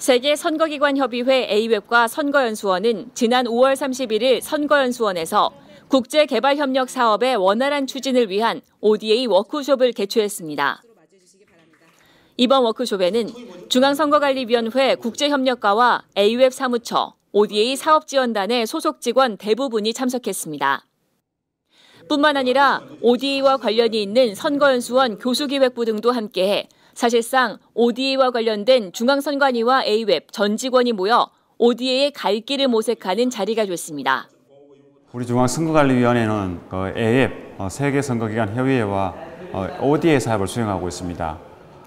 세계 선거기관 협의회 A웹과 선거연수원은 지난 5월 31일 선거연수원에서 국제개발협력 사업의 원활한 추진을 위한 ODA 워크숍을 개최했습니다. 이번 워크숍에는 중앙선거관리위원회 국제협력과와 A웹 사무처, ODA 사업지원단의 소속 직원 대부분이 참석했습니다. 뿐만 아니라 ODA와 관련이 있는 선거연수원 교수기획부 등도 함께해 사실상 ODA와 관련된 중앙선관위와 A웹 전 직원이 모여 ODA의 갈 길을 모색하는 자리가 됐습니다. 우리 중앙선거관리위원회는 그 A웹 어, 세계선거기관 협의회와 어, ODA 사업을 수행하고 있습니다.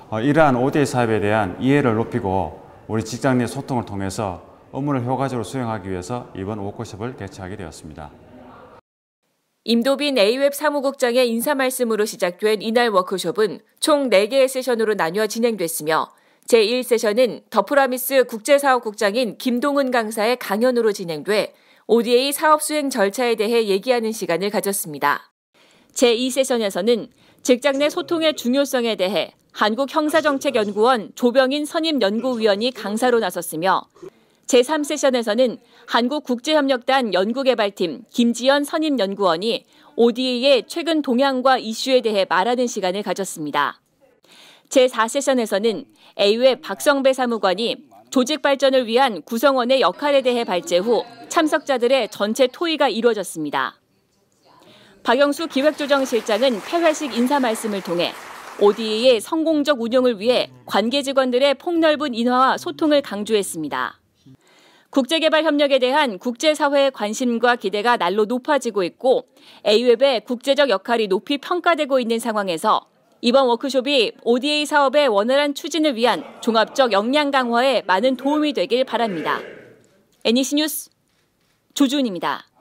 어, 이러한 ODA 사업에 대한 이해를 높이고 우리 직장 내 소통을 통해서 업무를 효과적으로 수행하기 위해서 이번 워크숍을 개최하게 되었습니다. 임도빈 A웹 사무국장의 인사 말씀으로 시작된 이날 워크숍은 총 4개의 세션으로 나뉘어 진행됐으며 제1세션은 더프라미스 국제사업국장인 김동은 강사의 강연으로 진행돼 ODA 사업 수행 절차에 대해 얘기하는 시간을 가졌습니다. 제2세션에서는 직장 내 소통의 중요성에 대해 한국형사정책연구원 조병인 선임연구위원이 강사로 나섰으며 제3세션에서는 한국국제협력단 연구개발팀 김지연 선임연구원이 ODA의 최근 동향과 이슈에 대해 말하는 시간을 가졌습니다. 제4세션에서는 AU의 박성배 사무관이 조직 발전을 위한 구성원의 역할에 대해 발제 후 참석자들의 전체 토의가 이루어졌습니다. 박영수 기획조정실장은 폐회식 인사 말씀을 통해 ODA의 성공적 운영을 위해 관계 직원들의 폭넓은 인화와 소통을 강조했습니다. 국제개발 협력에 대한 국제사회의 관심과 기대가 날로 높아지고 있고 AWEB의 국제적 역할이 높이 평가되고 있는 상황에서 이번 워크숍이 ODA 사업의 원활한 추진을 위한 종합적 역량 강화에 많은 도움이 되길 바랍니다. NEC 뉴스 조준입니다.